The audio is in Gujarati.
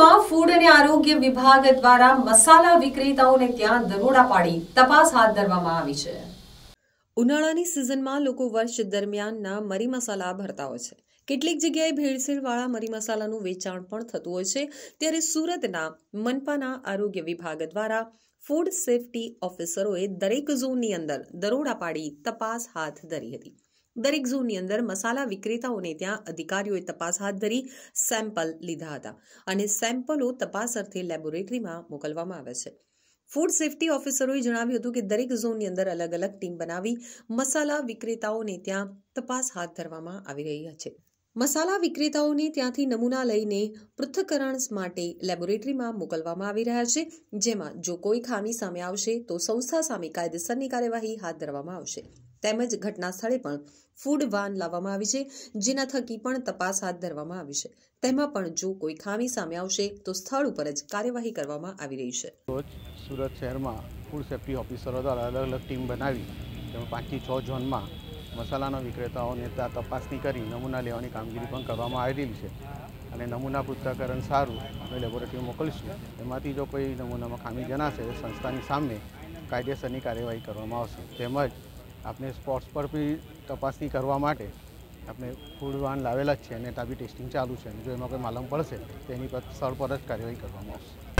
સુરતમાં ફૂડ અને આરોગ્ય વિભાગ દ્વારા મસાલા વિક્રેતાઓને ત્યાં દરોડા પાડી તપાસ હાથ ધરવામાં આવી છે ઉનાળાની સિઝનમાં લોકો વર્ષ દરમિયાનના મરી મસાલા ભરતા હોય છે કેટલીક જગ્યાએ ભેળસેળવાળા મરી મસાલાનું વેચાણ પણ થતું હોય છે ત્યારે સુરતના મનપાના આરોગ્ય વિભાગ દ્વારા ફૂડ સેફટી ઓફિસરોએ દરેક ઝોનની અંદર દરોડા પાડી તપાસ હાથ ધરી હતી દરેક ઝૂની અંદર મસાલા વિક્રેતાઓને ત્યાં અધિકારીઓએ તપાસ હાથ ધરી સેમ્પલ લીધા હતા અને સેમ્પલો તપાસ અર્થે લેબોરેટરીમાં મોકલવામાં આવે છે ફૂડ સેફટી ઓફિસરોએ જણાવ્યું હતું કે દરેક ઝોનની અંદર અલગ અલગ ટીમ બનાવી મસાલા વિક્રેતાઓને ત્યાં તપાસ હાથ ધરવામાં આવી રહી છે મસાલા વિક્રેતાઓને ત્યાંથી નમૂના લઈને પૃથ્થકરણ માટે લેબોરેટરીમાં મોકલવામાં આવી રહ્યા છે જેમાં જો કોઈ ખામી સામે આવશે તો સંસ્થા સામે કાયદેસરની કાર્યવાહી હાથ ધરવામાં આવશે તેમજ ઘટના સ્થળે પણ ફૂડ વાન લાવવામાં આવી છે જેના થકી પણ તપાસ હાથ ધરવામાં આવી છે તેમાં પણ જો કોઈ ખામી સામે આવશે તો સ્થળ ઉપર જ કાર્યવાહી કરવામાં આવી રહી છે સુરત શહેરમાં ફૂડ સેફ્ટી ઓફિસરો દ્વારા અલગ અલગ ટીમ બનાવી તેમાં પાંચથી છ ઝોનમાં મસાલાના વિક્રેતાઓને ત્યાં તપાસણી કરી નમૂના લેવાની કામગીરી પણ કરવામાં આવેલી છે અને નમૂના પૃથ્થકરણ સારું અમે લેબોરેટરી મોકલીશું એમાંથી જો કોઈ નમૂનામાં ખામી જણાશે સંસ્થાની સામે કાયદેસરની કાર્યવાહી કરવામાં આવશે તેમજ આપણે સ્પોટ્સ પર બી તપાસણી કરવા માટે આપણે ફૂડ વાન લાવેલા જ છે અને ત્યાં બી ટેસ્ટિંગ ચાલુ છે અને જો એમાં કોઈ માલમ પડશે તેની પર સ્થળ પર જ કાર્યવાહી કરવામાં આવશે